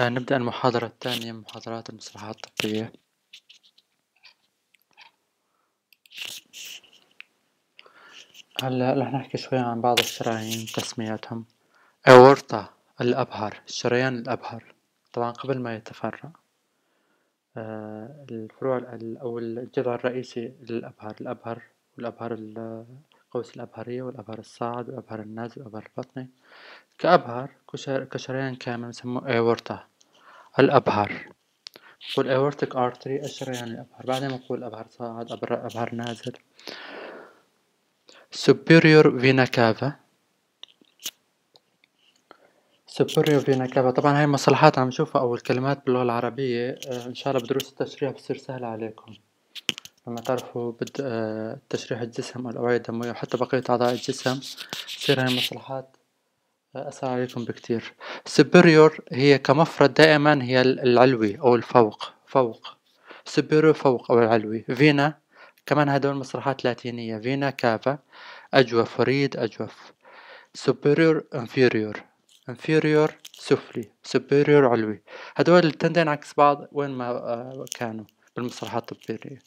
آه، نبدأ المحاضرة الثانية من محاضرات المصطلحات الطبية هلا رح نحكي شوي عن بعض الشرايين تسمياتهم أورطة الأبهر الشريان الأبهر طبعا قبل ما يتفرع آه، الفروع أو الجذع الرئيسي للأبهر الأبهر والأبهر القوس الأبهرية والأبهر الصاعد والأبهر النازل والأبهر البطني كأبهر كشريان كامل نسموه أورطة آه، الأبهر قول aortic artery الشريان يعني الأبهر بعد ما نقول أبهر صاعد أبهر نازل superior vena cava superior vena cava طبعا هاي مصطلحات عم نشوفها أو الكلمات باللغة العربية آه، إن شاء الله بدروس التشريح بتصير سهلة عليكم لما تعرفوا بد آه، تشريح الجسم أو الأوعية الدموية وحتى بقية أعضاء الجسم بتصير هاي المصطلحات أسأل عليكم بكتير superior هي كمفرد دائما هي العلوي أو الفوق فوق superior فوق أو العلوي فينا كمان هدول مصطلحات لاتينية فينا كافا أجوف وريد أجوف superior inferior inferior سفلي superior علوي هدول التندين عكس بعض وين ما آه، كانوا بالمصطلحات الطبية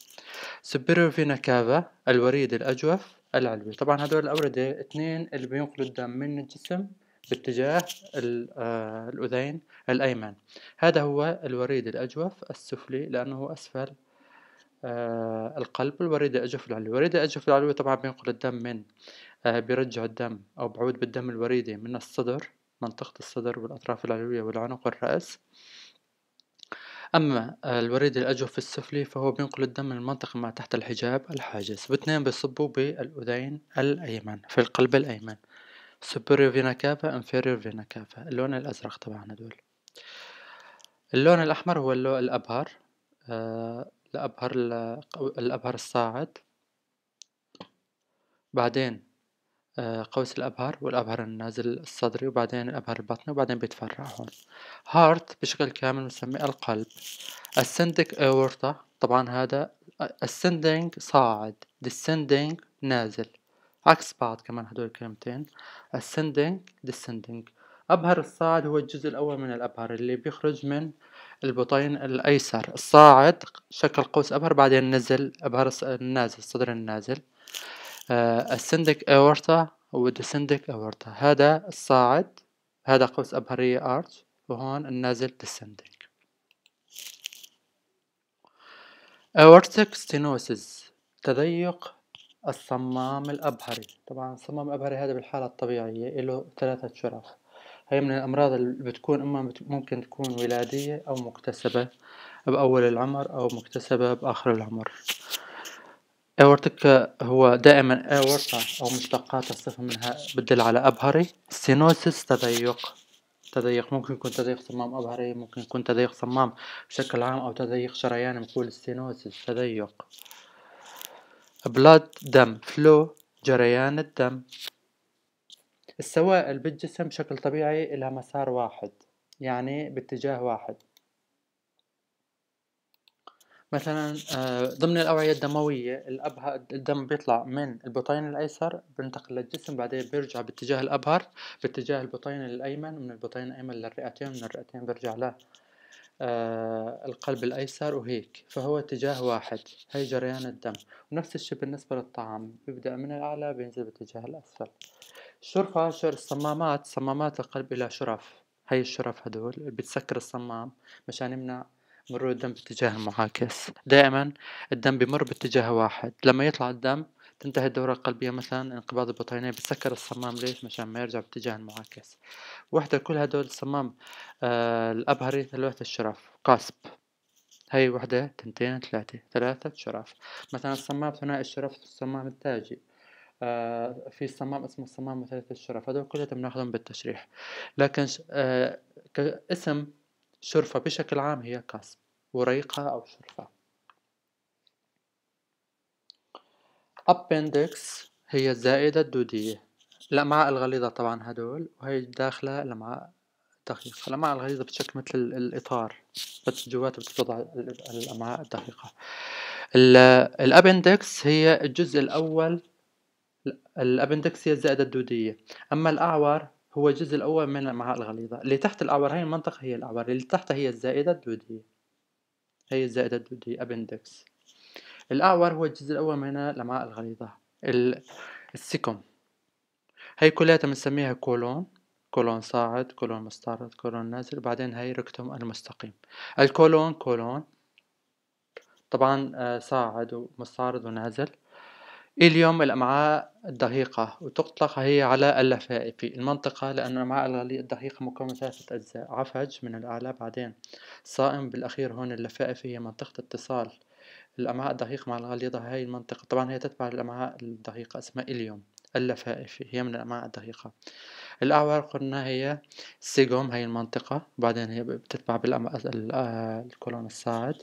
superior فينا كافا الوريد الأجوف العلوي طبعا هدول الأوردة اثنين اللي بينقلوا الدم من الجسم باتجاه آه، الأذين الأيمن هذا هو الوريد الأجوف السفلي لأنه أسفل آه، القلب الوريد الأجوف العلوي الوريد الأجوف العلوي طبعا بينقل الدم من آه، بيرجع الدم أو بعود بالدم الوريدي من الصدر منطقة الصدر والأطراف العلوية والعنق والرأس أما الوريد الأجوف السفلي فهو بينقل الدم من المنطقة ما تحت الحجاب الحاجز واثنين بيصبوا بالأذين الأيمن في القلب الأيمن superior فينا كافا inferior فينا كافا اللون الأزرق طبعا هدول اللون الأحمر هو اللون الأبهر آه، الأبهر الأبهر الصاعد بعدين آه، قوس الأبهر والأبهر النازل الصدري وبعدين الأبهر البطني وبعدين بيتفرع هون هارت بشكل كامل نسميه القلب ascending aorta طبعا هذا آه، ascending صاعد descending نازل عكس بعض كمان هدول الكلمتين ascending descending أبهر الصاعد هو الجزء الأول من الأبهر اللي بيخرج من البطين الأيسر الصاعد شكل قوس أبهر بعدين نزل أبهر النازل الصدر النازل ascending aorta descending aorta هذا الصاعد هذا قوس أبهرية arch وهون النازل descending aortic stenosis تضيق الصمام الأبهري طبعا الصمام الأبهري هذا بالحالة الطبيعية له ثلاثة شرف هي من الأمراض اللي بتكون إما ممكن تكون ولادية أو مكتسبة بأول العمر أو مكتسبة بآخر العمر أورتك هو دائما اورتا او مشتقات الصفه منها بتدل على ابهري سينوسيس تضيق تضيق ممكن يكون تضيق صمام ابهري ممكن يكون تضيق صمام بشكل عام او تضيق شريان بنقول السينوسيس تضيق blood دم flow جريان الدم السوائل بالجسم بشكل طبيعي لها مسار واحد يعني باتجاه واحد مثلا آه، ضمن الأوعية الدموية الأبهر الدم بيطلع من البطين الأيسر بينتقل للجسم بعدين بيرجع باتجاه الأبهر باتجاه البطين الأيمن من البطين الأيمن للرئتين من الرئتين بيرجع له آه، القلب الأيسر وهيك فهو اتجاه واحد هي جريان الدم ونفس الشي بالنسبة للطعام بيبدأ من الأعلى بينزل باتجاه الأسفل الشرفة شر الصمامات صمامات القلب إلى شرف هاي الشرف هدول بتسكر الصمام مشان يمنع مرور الدم باتجاه المعاكس دائما الدم بمر باتجاه واحد لما يطلع الدم تنتهي الدورة القلبية مثلا انقباض البطينة بتسكر الصمام ليش مشان ما يرجع باتجاه المعاكس وحدة كل هدول الصمام آه الأبهري ثلاثة الشرف قاسب هاي وحدة تنتين ثلاثة ثلاثة شرف مثلا الصمام ثنائي الشرف الصمام التاجي آه في صمام اسمه الصمام مثلث الشرف هذول كلها بناخذهم بالتشريح لكن آه اسم شرفة بشكل عام هي قاسب وريقها أو شرفة appendix هي الزائدة الدودية الأمعاء الغليظة طبعا هدول وهي داخلة الأمعاء الدقيقة الأمعاء الغليظة بتشكل مثل الإطار بس جواتها بتوضع الأمعاء الدقيقة الأبندكس هي الجزء الأول الأبندكس هي الزائدة الدودية أما الأعور هو الجزء الأول من الأمعاء الغليظة اللي تحت الأعور هاي المنطقة هي الأعور اللي تحتها هي الزائدة الدودية هي الزائدة الدودية أبندكس الأعور هو الجزء الأول من الأمعاء الغليظة السكم هاي كلها بنسميها كولون كولون صاعد كولون مستعرض كولون نازل بعدين هاي ركتم المستقيم الكولون كولون طبعا آه، صاعد ومستعرض ونازل اليوم الأمعاء الدقيقة وتطلق هي على اللفائف المنطقة لأن الأمعاء الدقيقة مكونة من ثلاثة أجزاء عفج من الأعلى بعدين صائم بالأخير هون اللفائف هي منطقة اتصال الأمعاء الدقيقة مع الغليظه هاي المنطقة طبعا هي تتبع الأمعاء الدقيقة اسمها إليوم اللفائف هي من الأمعاء الدقيقة الأعور قلنا هي سيجوم هاي المنطقة بعدين هي بتتبع بالامعاء آه، الكولون الصاعد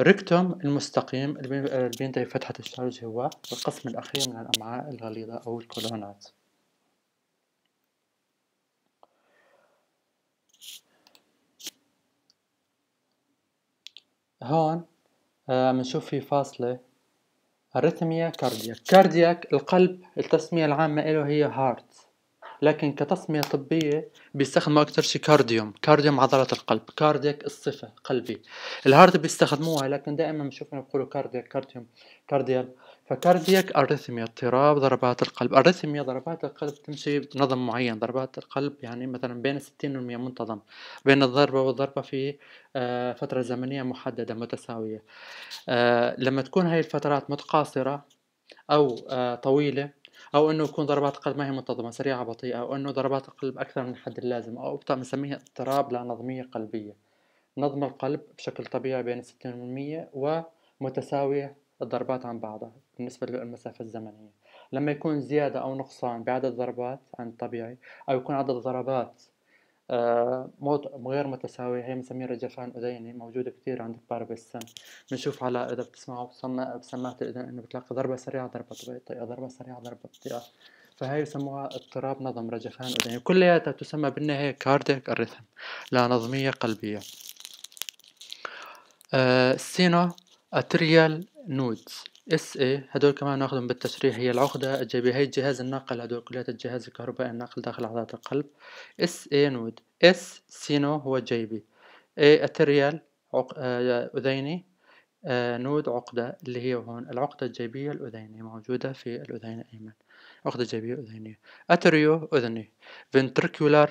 ريكتوم المستقيم اللي بينتهي فتحة الشعرج هو القسم الأخير من الأمعاء الغليظة أو الكولونات هون عم آه، نشوف في فاصلة أريثميا كاردياك كاردياك القلب التسمية العامة له هي هارت لكن كتسمية طبية بيستخدموا أكتر شي كارديوم كارديوم عضلة القلب كاردياك الصفة قلبي الهارت بيستخدموها لكن دائما بنشوف إنه بيقولوا كاردياك كارديوم كارديال فكاردياك أريثميا اضطراب ضربات القلب أريثميا ضربات القلب تمشي بنظم معين ضربات القلب يعني مثلا بين 60 و 100 منتظم بين الضربة والضربة في آه، فترة زمنية محددة متساوية آه، لما تكون هاي الفترات متقاصرة أو آه، طويلة أو أنه يكون ضربات القلب ما هي منتظمة سريعة بطيئة أو أنه ضربات القلب أكثر من الحد اللازم أو أبطأ بنسميها اضطراب لا نظمية قلبية نظم القلب بشكل طبيعي بين 60 و 100 ومتساوية الضربات عن بعضها بالنسبة للمسافة الزمنية لما يكون زيادة أو نقصان بعدد ضربات عن الطبيعي أو يكون عدد ضربات آه، غير متساوية هي بنسميها رجفان أذيني موجودة كثير عند كبار بالسن بنشوف على إذا بتسمعوا بسماعة الأذن إنه بتلاقي ضربة سريعة ضربة بطيئة ضربة سريعة ضربة بطيئة فهي يسموها اضطراب نظم رجفان أذيني كلياتها تسمى بالنهاية كارديك لا نظمية قلبية آه السينا اتريال نودز اس اي هدول كمان ناخذهم بالتشريح هي العقدة الجيبية هي الجهاز الناقل هدول كليات الجهاز الكهربائي الناقل داخل عضلات القلب اس اي نود اس سينو هو جيبي اي اتريال عق... آه اذيني آه نود عقدة اللي هي هون العقدة الجيبية الأذينية موجودة في الأذين الأيمن عقدة جيبية أذينية أتريو أذني ventricular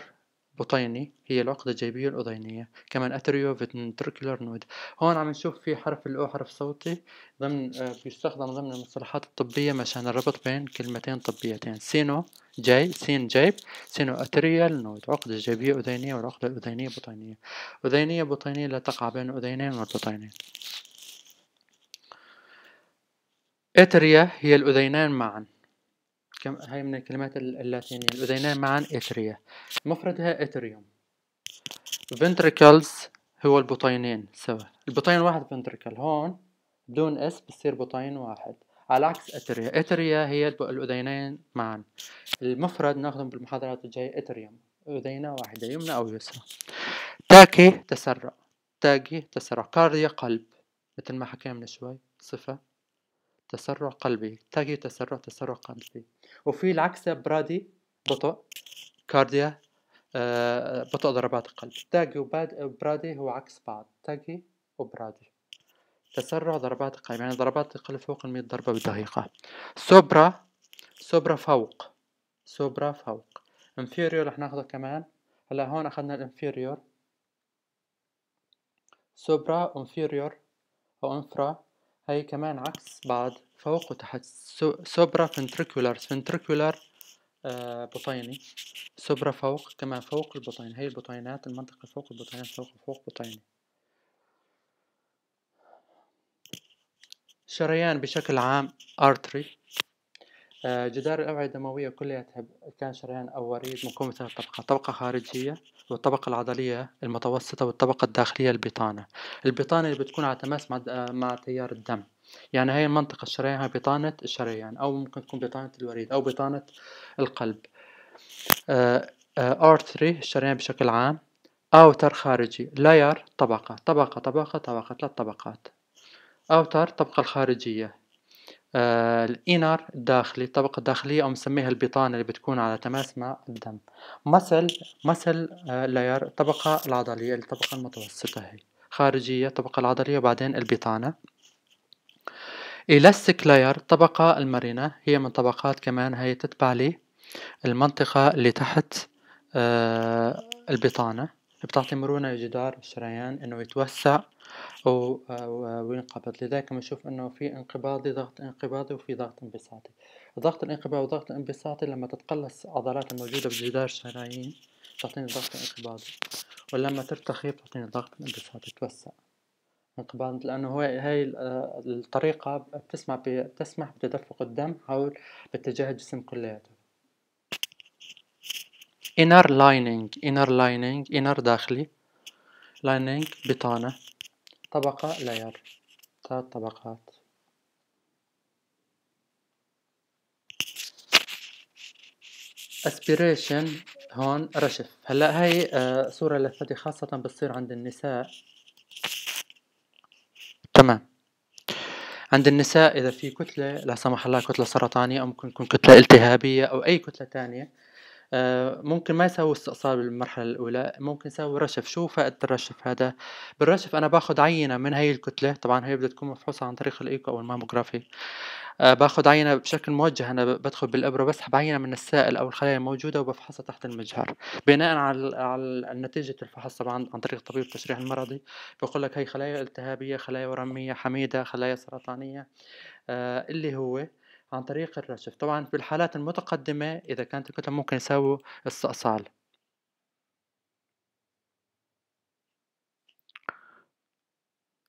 بطيني هي العقدة الجيبية الأذينية كمان أتريو فنتركولار نود هون عم نشوف في حرف الأو حرف صوتي ضمن آه، بيستخدم ضمن المصطلحات الطبية مشان الربط بين كلمتين طبيتين سينو جاي سين جيب سينو أتريال نود عقدة جيبية أذينية والعقدة الأذينية بطينية أذينية بطينية لا تقع بين الأذينين والبطينين أتريا هي الأذينان معاً كم هاي من الكلمات اللاتينية الأذينان معا إتريا مفردها إتريوم فنتريكلز هو البطينين سوا البطين واحد فنتريكل هون بدون اس بصير بطين واحد على عكس اتريا اتريا هي الاذينين معا المفرد ناخذهم بالمحاضرات الجايه اتريوم اذينه واحده يمنى او يسرى تاكي تسرع تاكي تسرع كارديا قلب مثل ما حكينا من شوي صفه تسرع قلبي تاكي تسرع تسرع قلبي وفي العكس برادي بطء كارديا آه، بطء ضربات القلب تاجي وبرادي هو عكس بعض تاجي وبرادي تسرع ضربات القلب يعني ضربات القلب فوق المية ضربة بالدقيقة سوبرا سوبرا فوق سوبرا فوق انفيريور رح ناخده كمان هلا هون اخذنا الانفيريور سوبرا انفيريور او انفرا هي كمان عكس بعض فوق وتحت سوبرا فنتركولار فنتركولار آه، بطيني سوبرا فوق كما فوق البطين هي البطينات المنطقة فوق البطينات فوق فوق بطيني شريان بشكل عام ارتري آه، جدار الأوعية الدموية كلها كان شريان أو وريد مكون من ثلاث طبقات طبقة خارجية والطبقة العضلية المتوسطة والطبقة الداخلية البطانة البطانة اللي بتكون على تماس مع, آه، مع تيار الدم يعني هاي المنطقة الشريان هاي بطانة الشريان يعني، أو ممكن تكون بطانة الوريد أو بطانة القلب آه، آه، R3 الشريان بشكل عام أوتر خارجي لاير طبقة طبقة طبقة طبقة ثلاث طبقات أوتر طبقة الخارجية آه، الانر الداخلي الطبقة الداخلية أو نسميها البطانة اللي بتكون على تماس مع الدم مسل مسل لاير الطبقة العضلية الطبقة المتوسطة هي خارجية الطبقة العضلية وبعدين البطانة إلاستيك لاير الطبقة المرنة هي من طبقات كمان هي تتبع لي المنطقة اللي تحت آه، البطانة بتعطي مرونة لجدار الشريان انه يتوسع آه، آه، وينقبض لذلك بنشوف انه في انقباضي ضغط انقباضي وفي ضغط انبساطي الضغط الانقباضي والضغط الانبساطي لما تتقلص العضلات الموجودة بجدار الشرايين تعطيني الضغط الانقباضي ولما ترتخي تعطيني الضغط الانبساطي توسع من قبل لأنه هاي, هاي آه، الطريقة بتسمح بتسمح بتدفق الدم حول باتجاه الجسم كلياته inner lining inner lining inner داخلي lining بطانة طبقة layer ثلاث طبقات aspiration هون رشف هلا هاي آه، صورة لثدي خاصة بتصير عند النساء تمام عند النساء إذا في كتلة لا سمح الله كتلة سرطانية أو ممكن تكون كتلة التهابية أو أي كتلة تانية آه، ممكن ما يسوي استئصال بالمرحلة الأولى ممكن يسوي رشف شو فائدة الرشف هذا بالرشف أنا باخذ عينة من هي الكتلة طبعا هي بدها تكون مفحوصة عن طريق الإيكو أو الماموغرافي آه، باخد عينة بشكل موجه أنا بدخل بالإبرة بسحب عينة من السائل أو الخلايا الموجودة وبفحصها تحت المجهر بناء على على نتيجة الفحص طبعا عن طريق طبيب التشريح المرضي بيقول لك هي خلايا التهابية خلايا ورمية حميدة خلايا سرطانية آه، اللي هو عن طريق الرشف طبعا في الحالات المتقدمة إذا كانت الكتلة ممكن يساووا استئصال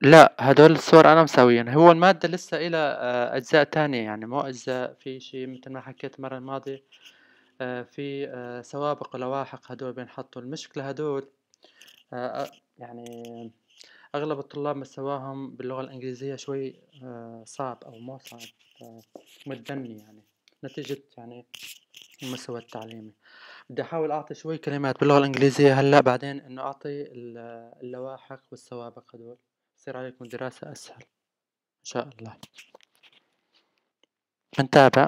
لأ، هدول الصور أنا مساويهن، هو المادة لسه إلها آه، أجزاء تانية يعني مو أجزاء في شي مثل ما حكيت المرة الماضية آه، في آه، سوابق ولواحق هدول بينحطوا المشكلة هدول يعني أغلب الطلاب مساواهم باللغة الإنجليزية شوي صعب أو مو صعب متبني يعني نتيجة يعني المستوى التعليمي، بدي أحاول أعطي شوي كلمات باللغة الإنجليزية هلأ بعدين إنه أعطي اللواحق والسوابق هدول. تصير عليكم دراسة أسهل إن شاء الله نتابع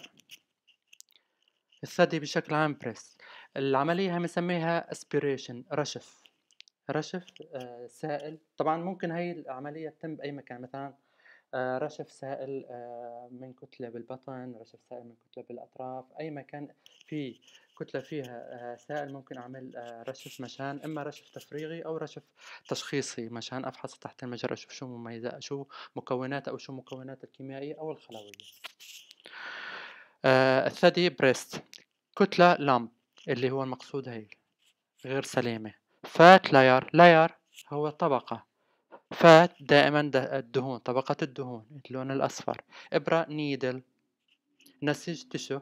الثدي بشكل عام بريس العملية هي بنسميها اسبيريشن رشف رشف آه، سائل طبعا ممكن هاي العملية تتم بأي مكان مثلا آه، رشف سائل آه، من كتلة بالبطن رشف سائل من كتلة بالأطراف أي مكان في كتلة فيها آه، سائل ممكن أعمل رشف مشان إما رشف تفريغي أو رشف تشخيصي مشان أفحص تحت المجرى أشوف شو مميزة شو مكونات أو شو مكونات الكيميائية أو الخلوية الثدي بريست كتلة لامب اللي هو المقصود هي غير سليمة فات لاير لاير هو طبقة فات دائما الدهون طبقة الدهون اللون الأصفر إبرة نيدل نسيج تشو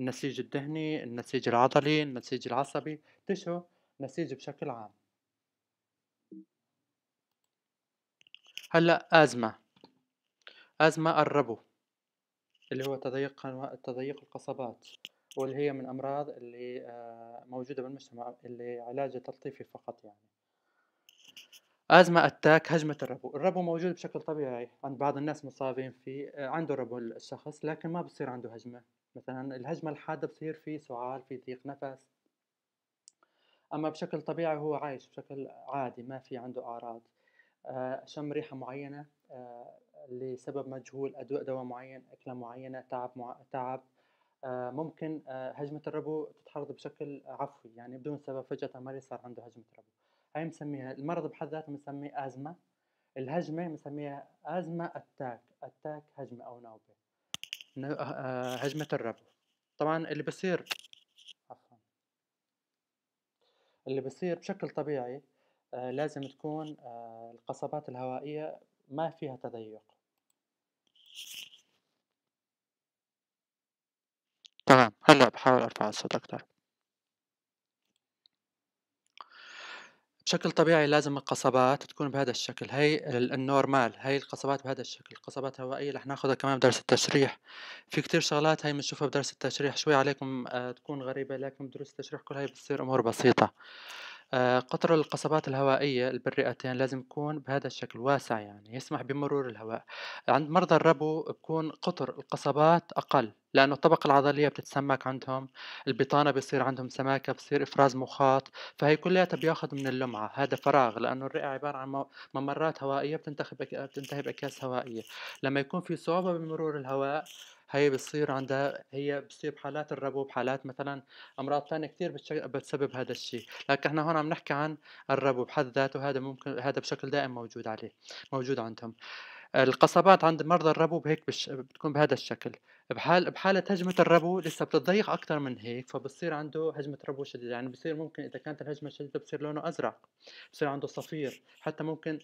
النسيج الدهني النسيج العضلي النسيج العصبي تشو نسيج بشكل عام هلا أزمة أزمة الربو اللي هو تضيق تضيق القصبات واللي هي من أمراض اللي آه، موجودة بالمجتمع اللي علاجها تلطيفي فقط يعني أزمة أتاك هجمة الربو الربو موجود بشكل طبيعي عند بعض الناس مصابين فيه آه، عنده ربو الشخص لكن ما بصير عنده هجمة مثلا الهجمة الحادة بصير في سعال في ضيق نفس أما بشكل طبيعي هو عايش بشكل عادي ما في عنده أعراض آه، شم ريحة معينة آه، لسبب مجهول أدواء دواء معين أكلة معينة تعب مع... تعب ممكن هجمة الربو تتحرض بشكل عفوي يعني بدون سبب فجأة مريض صار عنده هجمة ربو هاي مسميها المرض بحد ذاته بنسميه أزمة الهجمة بنسميها أزمة أتاك أتاك هجمة أو نوبة آه، آه، هجمة الربو طبعا اللي بصير عفوا اللي بصير بشكل طبيعي آه، لازم تكون القصبات الهوائية ما فيها تضيق تمام هلا بحاول ارفع الصوت اكثر بشكل طبيعي لازم القصبات تكون بهذا الشكل هي النورمال هي القصبات بهذا الشكل القصبات هوائية رح ناخدها كمان بدرس التشريح في كتير شغلات هي بنشوفها بدرس التشريح شوي عليكم آه، تكون غريبة لكن بدروس التشريح كل هي بتصير أمور بسيطة آه، قطر القصبات الهوائية البرئتين لازم يكون بهذا الشكل واسع يعني يسمح بمرور الهواء عند مرضى الربو بكون قطر القصبات أقل لأنه الطبقة العضلية بتتسمك عندهم البطانة بيصير عندهم سماكة بصير إفراز مخاط فهي كلياتها بياخد من اللمعة هذا فراغ لأنه الرئة عبارة عن ممرات هوائية بتنتهي بأكياس هوائية لما يكون في صعوبة بمرور الهواء هي بتصير عندها هي بتصير بحالات الربو بحالات مثلا امراض ثانيه كثير بتسبب هذا الشيء لكن احنا هون عم نحكي عن الربو بحد ذاته هذا ممكن هذا بشكل دائم موجود عليه موجود عندهم القصبات عند مرضى الربو هيك بش... بتكون بهذا الشكل بحال بحالة هجمة الربو لسه بتتضيق أكثر من هيك فبصير عنده هجمة ربو شديدة يعني بصير ممكن إذا كانت الهجمة شديدة بصير لونه أزرق بصير عنده صفير حتى ممكن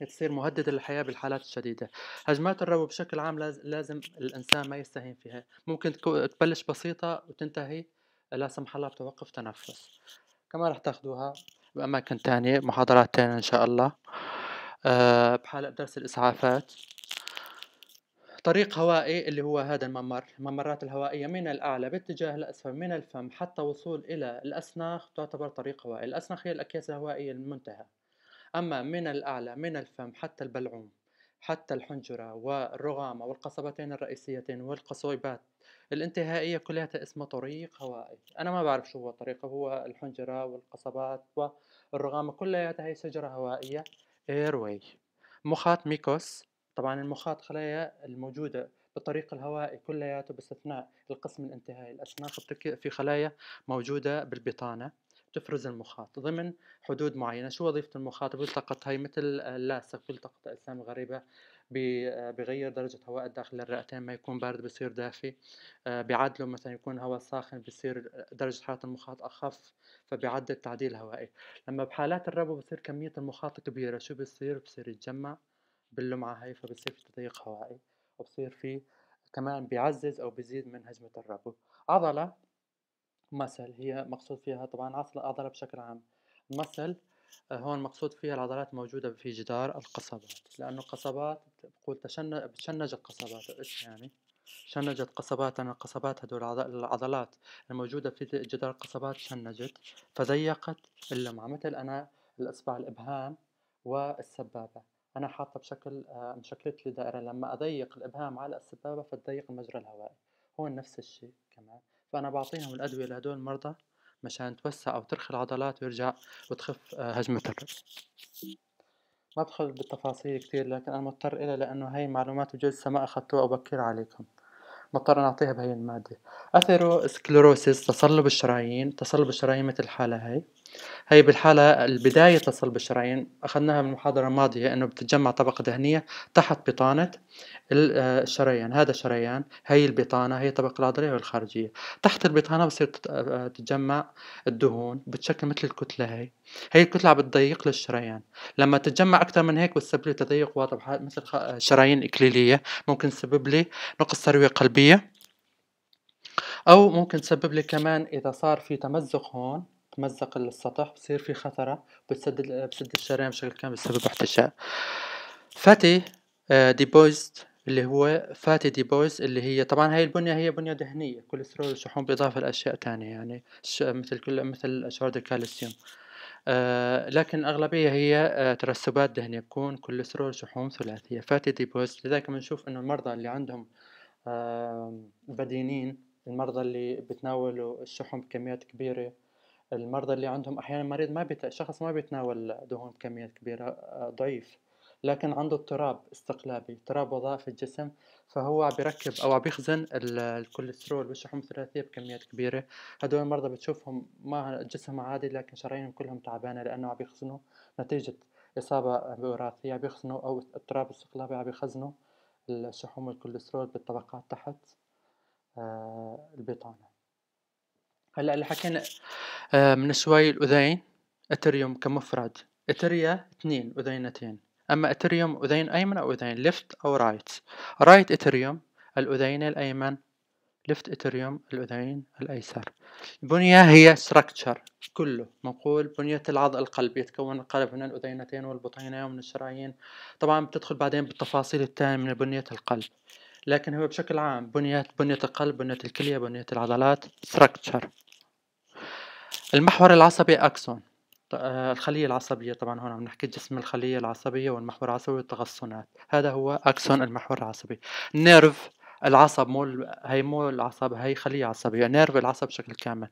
تصير مهددة للحياة بالحالات الشديدة هجمات الربو بشكل عام لازم الإنسان ما يستهين فيها ممكن تبلش بسيطة وتنتهي لا سمح الله بتوقف تنفس كما راح تاخدوها بأماكن تانية محاضرات تانية إن شاء الله أه بحالة درس الإسعافات طريق هوائي اللي هو هذا الممر الممرات الهوائية من الأعلى باتجاه الأسفل من الفم حتى وصول إلى الأسناخ تعتبر طريق هوائي الأسناخ هي الأكياس الهوائية المنتهى أما من الأعلى من الفم حتى البلعوم حتى الحنجرة والرغامة والقصبتين الرئيسيتين والقصويبات الانتهائية كلها اسمها طريق هوائي أنا ما بعرف شو هو الطريق هو الحنجرة والقصبات والرغامة كلها هي شجرة هوائية ايروي مخاط ميكوس طبعا المخاط خلايا الموجودة بالطريق الهوائي كلياته باستثناء القسم الانتهائي الأسماك في خلايا موجودة بالبطانة تفرز المخاط ضمن حدود معينه شو وظيفه المخاط بيلتقط هي مثل اللاصق بيلتقط اجسام غريبه بغير درجة هواء الداخل للرئتين ما يكون بارد بصير دافي آه، بيعدله مثلا يكون هواء ساخن بصير درجة حرارة المخاط أخف فبيعدل التعديل الهوائي لما بحالات الربو بصير كمية المخاط كبيرة شو بصير بصير يتجمع باللمعة هاي فبصير في تضييق هوائي وبصير في كمان بيعزز أو بيزيد من هجمة الربو عضلة مسل هي مقصود فيها طبعا عصر العضلة بشكل عام muscle آه، هون مقصود فيها العضلات الموجودة في جدار القصبات لأنه القصبات بقول تشنج بتشنج القصبات الاسم يعني شنجت قصبات لأن القصبات هدول العضلات الموجودة في جدار القصبات شنجت فضيقت اللمعة مثل أنا الإصبع الإبهام والسبابة أنا حاطة بشكل آه، مشكلت لي دائرة لما أضيق الإبهام على السبابة فتضيق المجرى الهوائي هون نفس الشيء كمان فأنا بعطيهم الأدوية لهدول المرضى مشان توسع أو ترخي العضلات ويرجع وتخف آه، هجمة الرأس ما بدخل بالتفاصيل كتير لكن أنا مضطر إلها لأنه هاي معلومات بجلسة ما أخدتوها أبكر عليكم مضطر نعطيها بهي المادة أثيروسكلروسيس تصلب الشرايين تصلب الشرايين مثل الحالة هاي هي بالحالة البداية لصلب الشرايين أخذناها من المحاضرة الماضية إنه بتتجمع طبقة دهنية تحت بطانة الشريان آه، هذا الشريان هي البطانة هي الطبقة العضلية والخارجية تحت البطانة بصير آه، تتجمع الدهون بتشكل مثل الكتلة هي هي الكتلة عم بتضيق للشريان لما تتجمع أكثر من هيك بتسبب لي تضيق واضح مثل آه، شرايين إكليلية ممكن تسبب لي نقص تروية قلبية أو ممكن تسبب لي كمان إذا صار في تمزق هون تمزق السطح بصير في خثرة بتسد بسد الشرايين بشكل كامل بسبب احتشاء فاتي آه، ديبويزد اللي هو فاتي ديبويز اللي هي طبعا هاي البنية هي بنية دهنية كوليسترول وشحوم بالإضافة لأشياء تانية يعني مثل كل مثل أشعار الكالسيوم آه، لكن الأغلبية هي آه، ترسبات دهنية بكون كوليسترول شحوم ثلاثية فاتي بويز لذلك بنشوف إنه المرضى اللي عندهم بدينين المرضى اللي بتناولوا الشحوم بكميات كبيرة المرضى اللي عندهم احيانا مريض ما بيت... شخص ما بيتناول دهون بكميات كبيره آه، ضعيف لكن عنده اضطراب استقلابي اضطراب وظائف الجسم فهو عم بيركب او عم بيخزن الكوليسترول والشحوم الثلاثيه بكميات كبيره هدول المرضى بتشوفهم ما جسم عادي لكن شرايينهم كلهم تعبانه لانه عم بيخزنوا نتيجه اصابه وراثيه عم بيخزنوا او اضطراب استقلابي عم بيخزنوا الشحوم والكوليسترول بالطبقات تحت آه، البطانه هلا اللي حكينا آه، من شوي الاذين اتريوم كمفرد اتريا اثنين اذينتين اما اتريوم اذين ايمن او اذين ليفت او رايت رايت اتريوم الاذين الايمن ليفت اتريوم الاذين الايسر البنيه هي ستراكشر كله منقول بنيه العض القلب يتكون القلب من الاذينتين والبطينه ومن الشرايين طبعا بتدخل بعدين بالتفاصيل الثانيه من بنيه القلب لكن هو بشكل عام بنية بنية القلب بنية الكلية بنية العضلات structure المحور العصبي أكسون آه، الخلية العصبية طبعا هون عم نحكي جسم الخلية العصبية والمحور العصبي والتغصنات هذا هو أكسون المحور العصبي نيرف العصب مو هي مو العصب هي خلية عصبية نيرف العصب بشكل كامل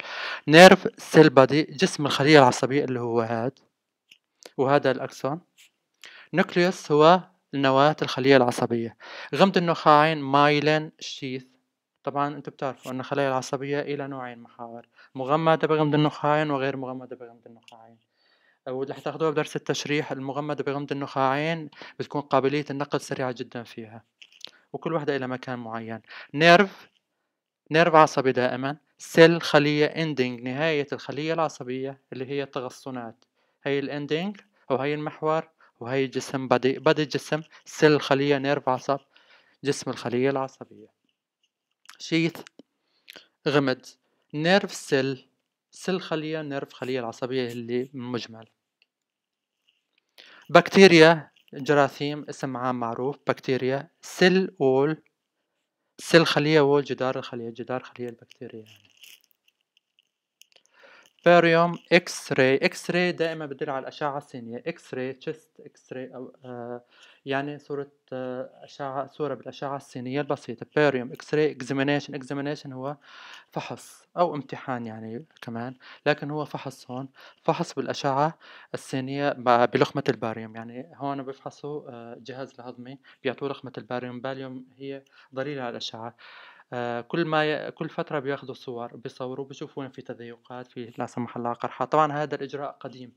نيرف سيل بادي جسم الخلية العصبية اللي هو هاد وهذا الأكسون نوكليوس هو نواة الخلية العصبية غمد النخاعين مايلين شيث طبعا انتم بتعرفوا ان الخلايا العصبيه الى نوعين محاور مغمده بغمض النخاعين وغير مغمده بغمض النخاعين آه، واللي حتاخدوها بدرس التشريح المغمدة بغمض النخاعين بتكون قابلية النقل سريعة جدا فيها وكل واحدة إلى مكان معين نيرف نيرف عصبي دائما سيل خلية اندينج نهاية الخلية العصبية اللي هي التغصنات هي او وهي المحور وهي الجسم بدي بدي جسم سيل خلية نيرف عصب جسم الخلية العصبية شيث غمد نيرف سيل سيل خلية نيرف خلية العصبية اللي مجمل بكتيريا جراثيم اسم عام معروف بكتيريا سيل وول سيل خلية وول جدار الخلية جدار خلية البكتيريا يعني. باريوم اكس راي اكس راي دائما بدل على الاشعه السينيه اكس راي تشست اكس راي او آه يعني صورة آه، أشعة صورة بالأشعة السينية البسيطة باريوم إكس راي إكزامينيشن إكزامينيشن هو فحص أو امتحان يعني كمان لكن هو فحص هون فحص بالأشعة السينية بلقمة الباريوم يعني هون بفحصوا آه، جهاز الهضمي بيعطوه لقمة الباريوم باليوم هي ضليلة على الأشعة آه، كل ما ي... كل فتره بياخذوا صور بيصوروا بيشوفوا وين في تذيقات في لا سمح الله قرحه طبعا هذا الاجراء قديم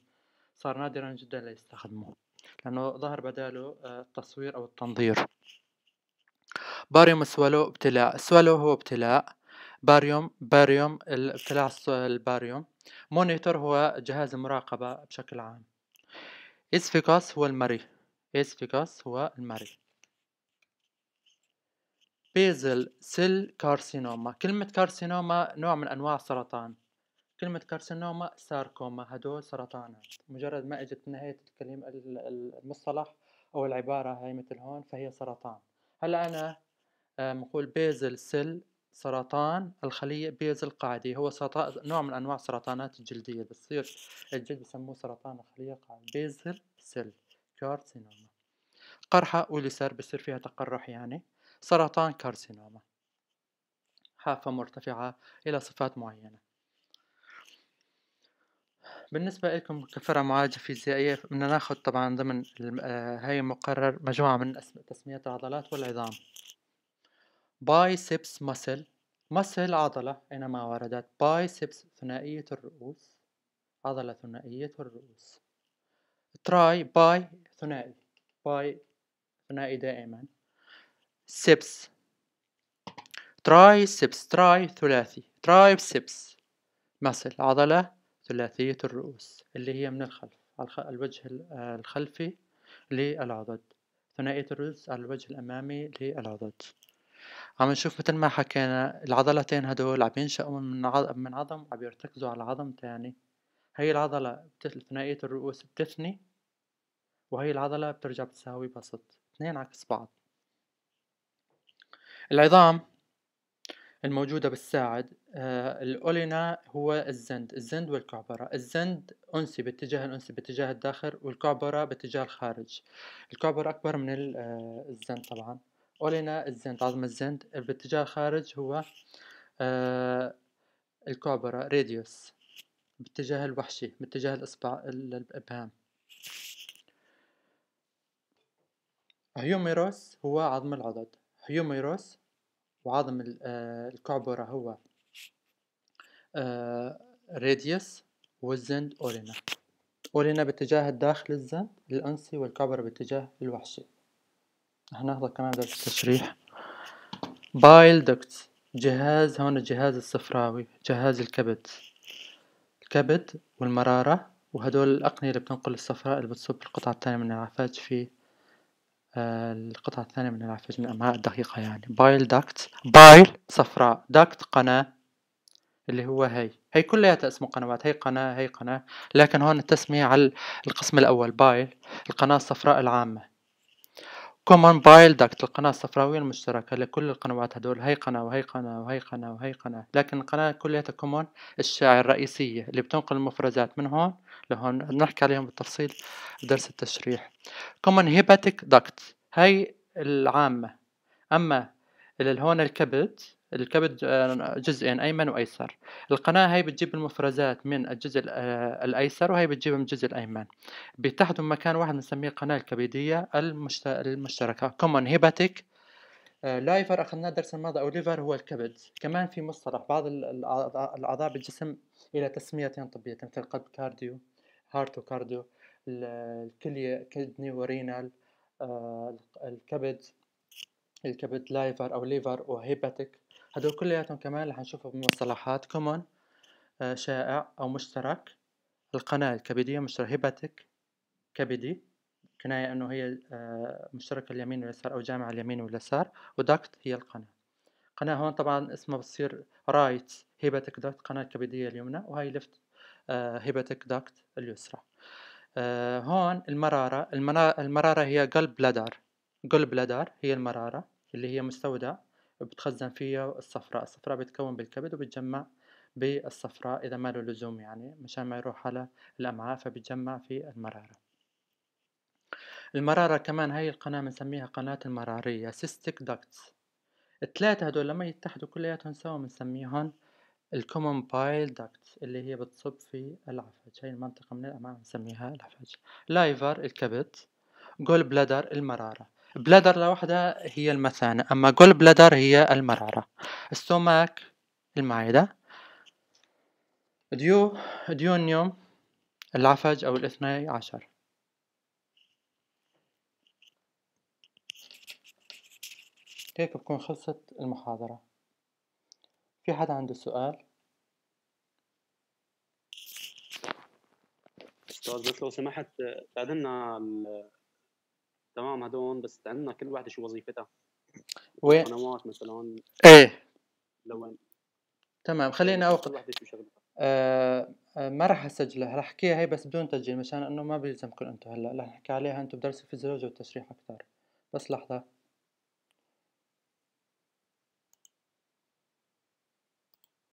صار نادرا جدا ليستخدموه لأنه ظهر بداله آه، التصوير أو التنظير باريوم سوالو ابتلاء سوالو هو ابتلاء باريوم باريوم ابتلاع الباريوم مونيتور هو جهاز المراقبة بشكل عام إسفيكاس هو المري إسفيكاس هو المري بيزل سيل كارسينوما كلمة كارسينوما نوع من أنواع السرطان كلمة كارسينوما ساركوما هدول سرطانات مجرد ما اجت نهاية الكلمة المصطلح أو العبارة هاي مثل هون فهي سرطان هلا أنا بقول آه، بيزل سيل سرطان الخلية بيزل قاعدي هو سرطان نوع من أنواع السرطانات الجلدية بتصير الجلد بسموه سرطان الخلية قاعدي بيزل سيل كارسينوما قرحة أوليسر بصير فيها تقرح يعني سرطان كارسينوما حافة مرتفعة إلى صفات معينة بالنسبة لكم كفرع معالجة فيزيائية بدنا ناخد طبعا ضمن هاي آه، المقرر مجموعة من تسميات العضلات والعظام بايسبس مسل مسل عضلة أينما وردت بايسبس ثنائية الرؤوس عضلة ثنائية الرؤوس تراي باي ثنائي باي ثنائي دائما سبس تراي سبس تراي ثلاثي تراي سبس مسل عضلة ثلاثية الرؤوس اللي هي من الخلف الوجه آه، الخلفي للعضد ثنائية الرؤوس على الوجه الأمامي للعضد عم نشوف مثل ما حكينا العضلتين هدول عم ينشأوا من عظم من عم يرتكزوا على عظم تاني هي العضلة ثنائية الرؤوس بتثني وهي العضلة بترجع بتساوي بسط اثنين عكس بعض العظام الموجودة بالساعد آه، الأولينا هو الزند الزند والكعبرة الزند أنسي باتجاه الأنسي باتجاه الداخل والكعبرة باتجاه الخارج الكعبرة أكبر من آه، الزند طبعا أولينا الزند عظم الزند باتجاه الخارج هو آه، الكعبرة راديوس باتجاه الوحشي باتجاه الإصبع الإبهام هيوميروس هو عظم العضد هيوميروس وعظم آه، الكعبرة هو آه، راديوس والزند أورينا أورينا باتجاه الداخل الزند الأنسي والكعبرة باتجاه الوحشي هناخذ كمان درس التشريح بايل دكت جهاز هون الجهاز الصفراوي جهاز الكبد الكبد والمرارة وهدول الأقنية اللي بتنقل الصفراء اللي بتصب القطعة الثانية من العفاج فيه القطعة الثانية من العفاج من الأمعاء الدقيقة يعني بايل داكت بايل صفراء داكت قناة اللي هو هي هي كلها اسمه قنوات هي قناة هي قناة لكن هون التسمية على القسم الأول بايل القناة الصفراء العامة كومن بايل داكت القناة الصفراوية المشتركة لكل القنوات هدول هاي قناة وهي قناة وهي قناة وهي قناة لكن القناة كلها كومن الشاعر الرئيسية اللي بتنقل المفرزات من هون لهون نحكي عليهم بالتفصيل بدرس التشريح كومن هيباتيك داكت هاي العامة أما اللي هون الكبد الكبد آه، جزئين أيمن وأيسر القناة هاي بتجيب المفرزات من الجزء آه، الأيسر وهي بتجيب من الجزء الأيمن بتحدم مكان واحد بنسميه القناة الكبدية المشتركة كومن هيباتيك لايفر أخذناه الدرس الماضي أو ليفر هو الكبد كمان في مصطلح بعض الأعضاء بالجسم إلى تسميتين طبية مثل القلب كارديو هارت وكارديو الكلية كدني ورينال آه، الكبد الكبد لايفر أو ليفر وهيباتيك هدول كلياتهم كمان رح نشوفهم بمصطلحات كومن آه، شائع أو مشترك القناة الكبدية مشترك هيباتيك كبدي كناية أنه هي آه، مشتركة اليمين واليسار أو جامعة اليمين واليسار ودكت هي القناة قناة هون طبعا اسمها بتصير رايت هيباتيك دكت قناة كبدية اليمنى وهي ليفت هيباتيك دكت اليسرى آه، هون المرارة المرارة هي قلب بلادر قلب بلادر هي المرارة اللي هي مستودع بتخزن فيها الصفراء الصفراء بتكون بالكبد وبتجمع بالصفراء إذا ما له لزوم يعني مشان ما يروح على الأمعاء فبتجمع في المرارة المرارة كمان هاي القناة بنسميها قناة المرارية سيستيك داكتس الثلاثة هدول لما يتحدوا كلياتهم سوا بنسميهم بايل داكتس اللي هي بتصب في العفج هاي المنطقة من الأمعاء بنسميها العفج لايفر الكبد جول بلادر المرارة بلادر لوحدها هي المثانة أما جول بلادر هي المرارة السوماك المعدة ديو ديونيوم العفج أو الاثني عشر هيك بكون خلصت المحاضرة في حدا عنده سؤال؟ أستاذ لو سمحت تعدلنا تمام هدول بس عندنا كل وحده شو وظيفتها وين؟ قنوات مثلا ايه لوين تمام خلينا يعني اوقف كل وحده شو شغلتها آه،, آه ما راح اسجلها راح احكيها هي بس بدون تسجيل مشان انه ما بيلزمكم انتم هلا راح نحكي عليها انتم بدرس الفيزيولوجيا والتشريح اكثر بس لحظه